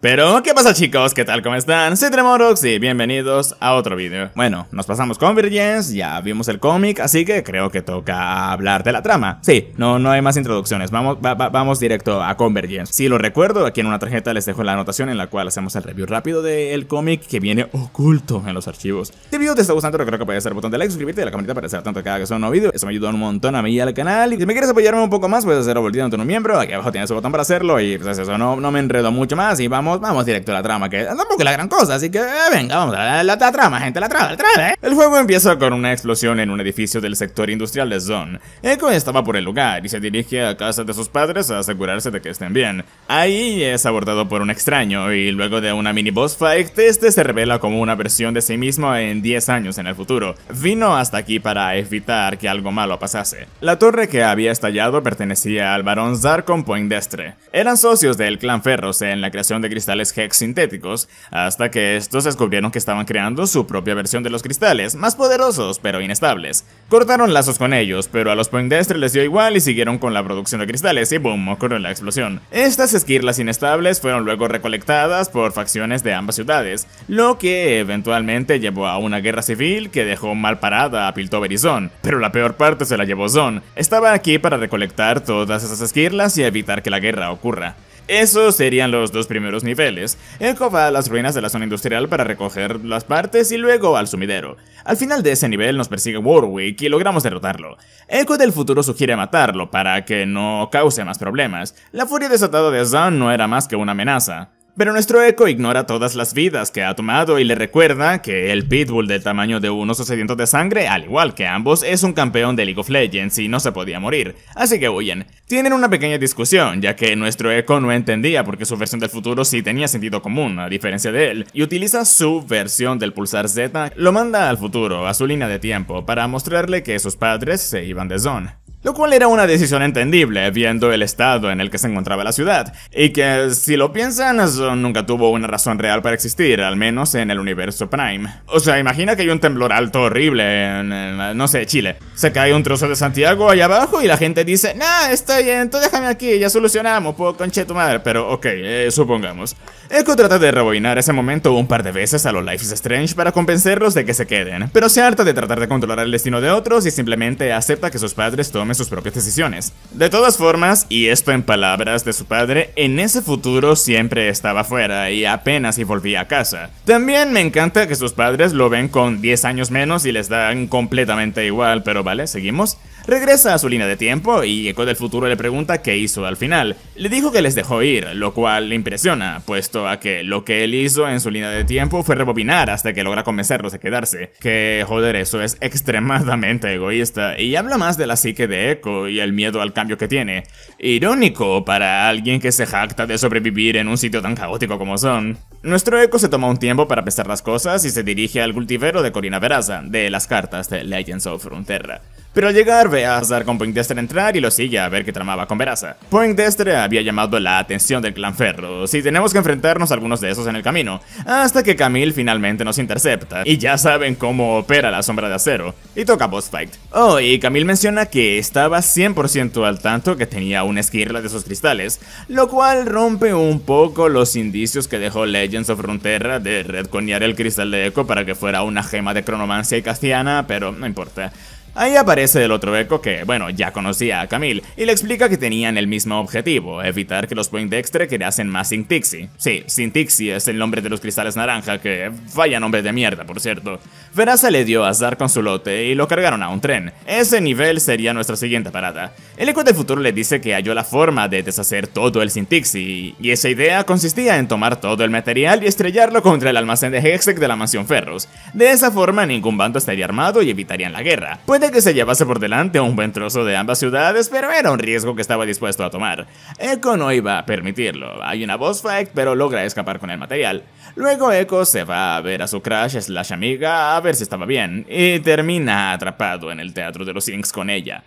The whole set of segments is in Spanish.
Pero, ¿qué pasa chicos? ¿Qué tal? ¿Cómo están? Soy Tremorox y bienvenidos a otro vídeo. Bueno, nos pasamos Convergence, ya vimos el cómic, así que creo que toca hablar de la trama. Sí, no, no hay más introducciones, vamos, vamos directo a Convergence. Si lo recuerdo, aquí en una tarjeta les dejo la anotación en la cual hacemos el review rápido del cómic que viene oculto en los archivos. Si el video te está gustando, creo que puedes hacer el botón de like, suscribirte y la campanita para estar tanto cada que sea un nuevo vídeo. Eso me ayuda un montón a mí y al canal. Y si me quieres apoyarme un poco más, puedes hacerlo ante un miembro. Aquí abajo tienes el botón para hacerlo y pues eso, no, no me enredo mucho más y vamos vamos, vamos directo a la trama, que tampoco es la gran cosa, así que eh, venga, vamos a la, trama, gente, la trama, la trama, eh. El juego empieza con una explosión en un edificio del sector industrial de Zone. Echo estaba por el lugar y se dirige a casa de sus padres a asegurarse de que estén bien. Ahí es abordado por un extraño y luego de una mini boss fight, este se revela como una versión de sí mismo en 10 años en el futuro. Vino hasta aquí para evitar que algo malo pasase. La torre que había estallado pertenecía al barón Zarkon Poindestre. Eran socios del clan Ferros en la creación de cristales Hex sintéticos, hasta que estos descubrieron que estaban creando su propia versión de los cristales, más poderosos pero inestables. Cortaron lazos con ellos, pero a los Poindestre les dio igual y siguieron con la producción de cristales y boom, ocurrió la explosión. Estas esquirlas inestables fueron luego recolectadas por facciones de ambas ciudades, lo que eventualmente llevó a una guerra civil que dejó mal parada a Piltover y Zon, pero la peor parte se la llevó Zon. Estaba aquí para recolectar todas esas esquirlas y evitar que la guerra ocurra. Esos serían los dos primeros niveles. Echo va a las ruinas de la zona industrial para recoger las partes y luego al sumidero. Al final de ese nivel nos persigue Warwick y logramos derrotarlo. Echo del futuro sugiere matarlo para que no cause más problemas. La furia desatada de Zan no era más que una amenaza. Pero nuestro eco ignora todas las vidas que ha tomado y le recuerda que el Pitbull del tamaño de unos sucediendo de sangre, al igual que ambos, es un campeón de League of Legends y no se podía morir, así que huyen. Tienen una pequeña discusión, ya que nuestro eco no entendía porque su versión del futuro sí tenía sentido común, a diferencia de él, y utiliza su versión del pulsar Z, lo manda al futuro, a su línea de tiempo, para mostrarle que sus padres se iban de Zone. Lo cual era una decisión entendible, viendo el estado en el que se encontraba la ciudad, y que, si lo piensan, nunca tuvo una razón real para existir, al menos en el universo Prime. O sea, imagina que hay un temblor alto horrible en, no sé, Chile. Se cae un trozo de Santiago allá abajo y la gente dice, nah, está bien, tú déjame aquí, ya solucionamos, puedo conche tu madre, pero ok, eh, supongamos. Echo trata de reboinar ese momento un par de veces a los Life is Strange para convencerlos de que se queden, pero se harta de tratar de controlar el destino de otros y simplemente acepta que sus padres tomen sus propias decisiones. De todas formas, y esto en palabras de su padre, en ese futuro siempre estaba fuera y apenas y volvía a casa. También me encanta que sus padres lo ven con 10 años menos y les dan completamente igual, pero vale, seguimos. Regresa a su línea de tiempo y Echo del futuro le pregunta qué hizo al final. Le dijo que les dejó ir, lo cual le impresiona, puesto a que lo que él hizo en su línea de tiempo fue rebobinar hasta que logra convencerlos de quedarse. Que joder, eso es extremadamente egoísta y habla más de la psique de Echo y el miedo al cambio que tiene. Irónico para alguien que se jacta de sobrevivir en un sitio tan caótico como son. Nuestro eco se toma un tiempo para pesar las cosas y se dirige al cultivero de Corina Veraza, de las cartas de Legends of Frontera. Pero al llegar ve a Azar con Poindestre entrar y lo sigue a ver qué tramaba con Veraza. Poindestre había llamado la atención del clan Ferro Si tenemos que enfrentarnos a algunos de esos en el camino, hasta que Camille finalmente nos intercepta y ya saben cómo opera la sombra de acero y toca boss fight. Oh, y Camille menciona que estaba 100% al tanto que tenía una esquirla de sus cristales, lo cual rompe un poco los indicios que dejó Legends Legends of Runeterra de redconear el cristal de eco para que fuera una gema de cronomancia y castiana, pero no importa. Ahí aparece el otro eco que, bueno, ya conocía a Camille y le explica que tenían el mismo objetivo, evitar que los Point Dextre creasen más Sintixi. Sí, Sintixi es el nombre de los cristales naranja que, vaya nombre de mierda, por cierto. Veraza le dio a con su lote y lo cargaron a un tren. Ese nivel sería nuestra siguiente parada. El eco del futuro le dice que halló la forma de deshacer todo el Sintixi y esa idea consistía en tomar todo el material y estrellarlo contra el almacén de Hextech de la mansión Ferros. De esa forma ningún bando estaría armado y evitarían la guerra. Pues que se llevase por delante un buen trozo de ambas ciudades, pero era un riesgo que estaba dispuesto a tomar. Echo no iba a permitirlo. Hay una boss fight, pero logra escapar con el material. Luego Echo se va a ver a su crush slash amiga a ver si estaba bien, y termina atrapado en el Teatro de los Inks con ella.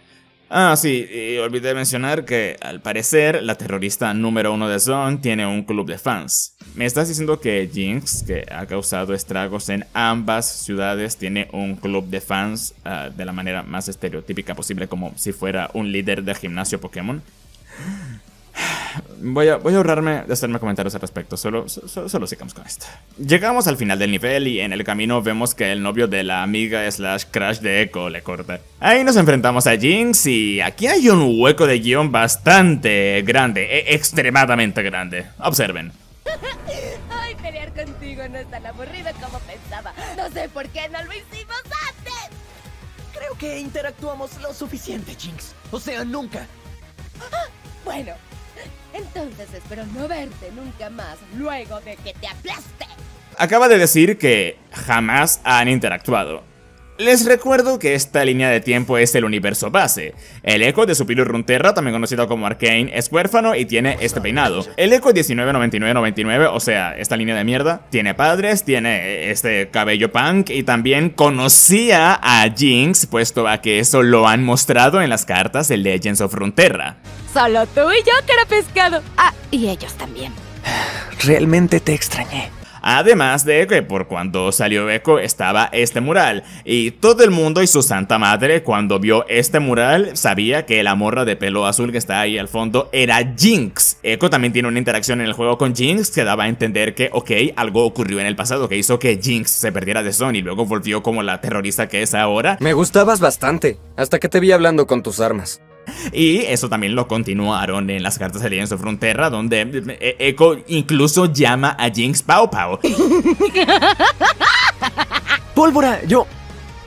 Ah, sí, y olvidé mencionar que, al parecer, la terrorista número uno de Zone tiene un club de fans. Me estás diciendo que Jinx, que ha causado estragos en ambas ciudades, tiene un club de fans ah, de la manera más estereotípica posible, como si fuera un líder de gimnasio Pokémon. Voy a, voy a ahorrarme de hacerme comentarios al respecto, solo, solo, sigamos con esto. Llegamos al final del nivel y en el camino vemos que el novio de la amiga slash crash de Echo le corta. Ahí nos enfrentamos a Jinx y aquí hay un hueco de guión bastante grande, e, extremadamente grande. Observen no es tan aburrido como pensaba. No sé por qué no lo hicimos antes. Creo que interactuamos lo suficiente, Jinx. O sea, nunca. Ah, bueno, entonces espero no verte nunca más luego de que te aplaste. Acaba de decir que jamás han interactuado. Les recuerdo que esta línea de tiempo es el universo base. El eco de Supilu Runterra, también conocido como Arcane, es huérfano y tiene este peinado. El eco 199999, o sea, esta línea de mierda, tiene padres, tiene eh, este cabello punk y también conocía a Jinx, puesto a que eso lo han mostrado en las cartas de Legends of Runterra. Solo tú y yo, era pescado. Ah, y ellos también. Realmente te extrañé. Además de que por cuando salió Echo estaba este mural, y todo el mundo y su santa madre cuando vio este mural sabía que la morra de pelo azul que está ahí al fondo era Jinx. Echo también tiene una interacción en el juego con Jinx que daba a entender que, ok, algo ocurrió en el pasado que hizo que Jinx se perdiera de son y luego volvió como la terrorista que es ahora. Me gustabas bastante, hasta que te vi hablando con tus armas. Y eso también lo continuaron en las cartas de Lienzo Frontera, donde eh, Echo incluso llama a Jinx Pau Pau. Pólvora, yo.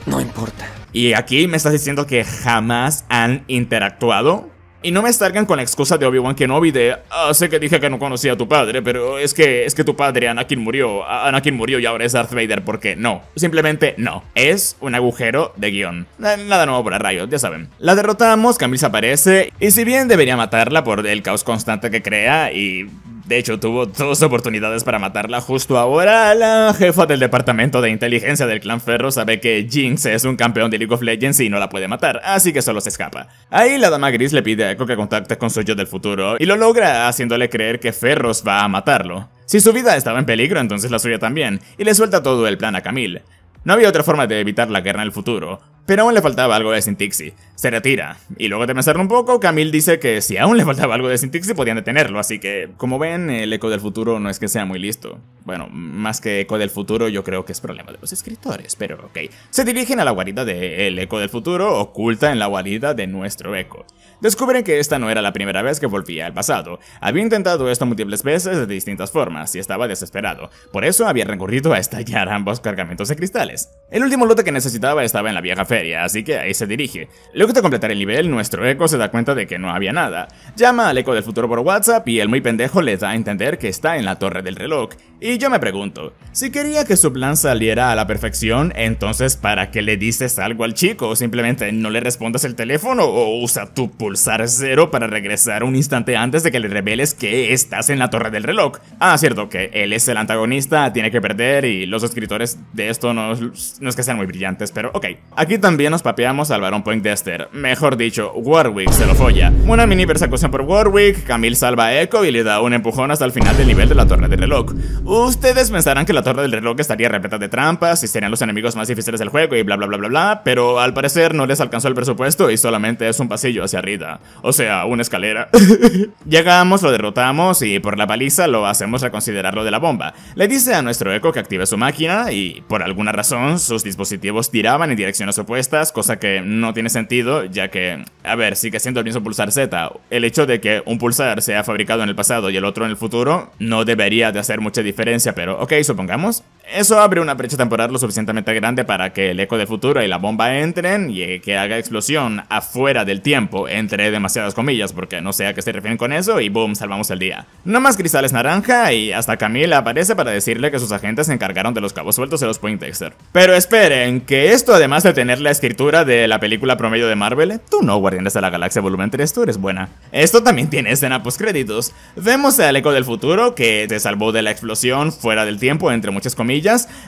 No importa. Y aquí me estás diciendo que jamás han interactuado. Y no me estargan con la excusa de Obi-Wan Kenobi de, ah, sé que dije que no conocía a tu padre, pero es que, es que tu padre Anakin murió, Anakin murió y ahora es Darth Vader, porque no, simplemente no, es un agujero de guión. Nada nuevo para rayo, ya saben. La derrotamos, Camille se aparece, y si bien debería matarla por el caos constante que crea y de hecho, tuvo dos oportunidades para matarla justo ahora. La jefa del departamento de inteligencia del clan Ferro sabe que Jinx es un campeón de League of Legends y no la puede matar, así que solo se escapa. Ahí la dama gris le pide a Echo que contacte con suyo del futuro y lo logra haciéndole creer que Ferros va a matarlo. Si su vida estaba en peligro, entonces la suya también, y le suelta todo el plan a Camille. No había otra forma de evitar la guerra en el futuro. Pero aún le faltaba algo de Sintixi. Se retira. Y luego de pensarlo un poco, Camille dice que si aún le faltaba algo de Sintixi podían detenerlo. Así que, como ven, el eco del futuro no es que sea muy listo. Bueno, más que eco del futuro, yo creo que es problema de los escritores, pero ok. Se dirigen a la guarida del el eco del futuro, oculta en la guarida de nuestro eco. Descubren que esta no era la primera vez que volvía al pasado. Había intentado esto múltiples veces de distintas formas y estaba desesperado. Por eso había recurrido a estallar ambos cargamentos de cristales. El último lote que necesitaba estaba en la vieja así que ahí se dirige. Luego de completar el nivel, nuestro eco se da cuenta de que no había nada. Llama al eco del futuro por WhatsApp y el muy pendejo le da a entender que está en la torre del reloj. Y yo me pregunto, si quería que su plan saliera a la perfección, entonces ¿para qué le dices algo al chico? Simplemente no le respondas el teléfono o usa tu pulsar cero para regresar un instante antes de que le reveles que estás en la torre del reloj. Ah, cierto que él es el antagonista, tiene que perder y los escritores de esto no, es que sean muy brillantes, pero ok. Aquí también nos papeamos al Barón Dester mejor dicho, Warwick se lo folla. Una mini persecución por Warwick, Camille salva a Echo y le da un empujón hasta el final del nivel de la Torre del Reloj. Ustedes pensarán que la Torre del Reloj estaría repleta de trampas y serían los enemigos más difíciles del juego y bla bla bla bla bla, pero al parecer no les alcanzó el presupuesto y solamente es un pasillo hacia arriba, o sea, una escalera. Llegamos, lo derrotamos y por la paliza lo hacemos reconsiderar lo de la bomba. Le dice a nuestro Echo que active su máquina y, por alguna razón, sus dispositivos tiraban en dirección direcciones opuestas estas cosa que no tiene sentido, ya que, a ver, sigue siendo el mismo pulsar Z. El hecho de que un pulsar sea fabricado en el pasado y el otro en el futuro no debería de hacer mucha diferencia, pero ok, supongamos. Eso abre una brecha temporal lo suficientemente grande para que el eco del futuro y la bomba entren y que haga explosión afuera del tiempo, entre demasiadas comillas, porque no sé a qué se refieren con eso, y boom, salvamos el día. No más cristales naranja y hasta Camila aparece para decirle que sus agentes se encargaron de los cabos sueltos de los pointexter Pero esperen, que esto además de tener la escritura de la película promedio de Marvel, tú no, Guardianes de la Galaxia Volumen 3, tú eres buena. Esto también tiene escena créditos Vemos al eco del futuro que te salvó de la explosión fuera del tiempo, entre muchas comillas,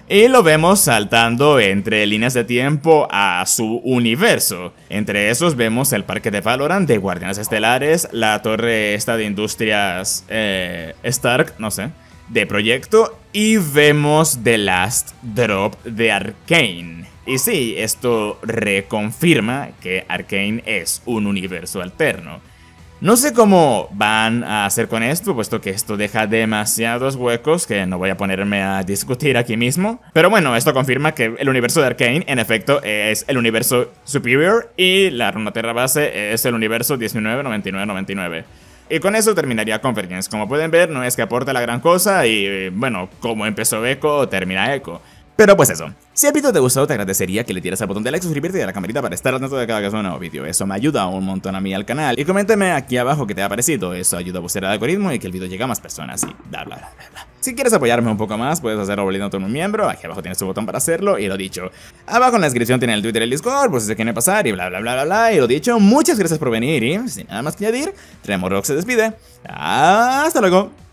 y lo vemos saltando entre líneas de tiempo a su universo. Entre esos vemos el parque de Valorant de Guardianes Estelares, la torre esta de Industrias eh, Stark, no sé, de Proyecto, y vemos The Last Drop de Arkane. Y sí, esto reconfirma que Arkane es un universo alterno. No sé cómo van a hacer con esto, puesto que esto deja demasiados huecos que no voy a ponerme a discutir aquí mismo. Pero bueno, esto confirma que el universo de Arkane, en efecto, es el universo Superior y la Tierra base es el universo 199999. Y con eso terminaría Convergence. Como pueden ver, no es que aporte la gran cosa y, bueno, como empezó Echo, termina Echo. Pero pues eso. Si el video te gustó, te agradecería que le dieras al botón de like, suscribirte y a la campanita para estar al tanto de cada caso de un nuevo vídeo. Eso me ayuda un montón a mí al canal. Y coméntame aquí abajo qué te ha parecido. Eso ayuda a buscar el algoritmo y que el video llegue a más personas y bla bla bla bla. Si quieres apoyarme un poco más, puedes hacerlo volviendo a un miembro. Aquí abajo tienes tu botón para hacerlo y lo dicho. Abajo en la descripción tiene el Twitter y el Discord, por si se quieren pasar y bla bla bla bla bla. Y lo dicho, muchas gracias por venir y sin nada más que añadir, Tremor Rock se despide. Hasta luego.